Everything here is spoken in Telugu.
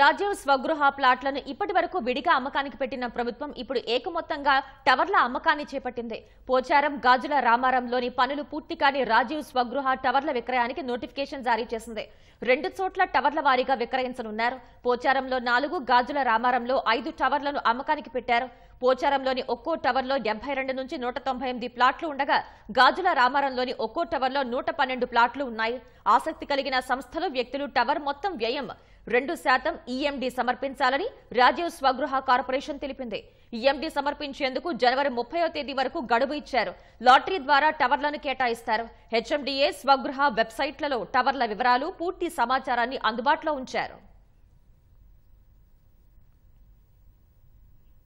రాజ్యం స్వగృహ ప్లాట్లను ఇప్పటి వరకు విడిగా అమ్మకానికి పెట్టిన ప్రభుత్వం ఇప్పుడు ఏకమొత్తంగా టవర్ల అమ్మకాన్ని చేపట్టింది పోచారం గాజుల రామారంలోని పనులు పూర్తి కాని రాజీవ్ స్వగృహ టవర్ల విక్రయానికి నోటిఫికేషన్ జారీ చేసింది రెండు చోట్ల టవర్ల వారీగా విక్రయించనున్నారు పోచారంలో నాలుగు గాజుల రామారంలో ఐదు టవర్లను అమ్మకానికి పెట్టారు పోచారంలోని ఒక్కో టవర్లో డెబ్బై రెండు నుంచి నూట తొంభై ఎనిమిది ప్లాట్లు ఉండగా గాజుల రామారంలోని ఒక్కో టవర్లో నూట పన్నెండు ప్లాట్లు ఉన్నాయి ఆసక్తి కలిగిన సంస్థలు వ్యక్తులు టవర్ మొత్తం వ్యయం రెండు శాతం ఈఎండీ e సమర్పించాలని రాజీవ్ స్వగృహ కార్పొరేషన్ తెలిపింది ఈఎండీ e సమర్పించేందుకు జనవరి ముప్పయో తేదీ వరకు గడువు ఇచ్చారు లాటరీ ద్వారా టవర్లను కేటాయిస్తారు హెచ్ఎండిఏ స్వగృహ వెబ్సైట్లలో టవర్ల వివరాలు పూర్తి సమాచారాన్ని అందుబాటులో ఉంచారు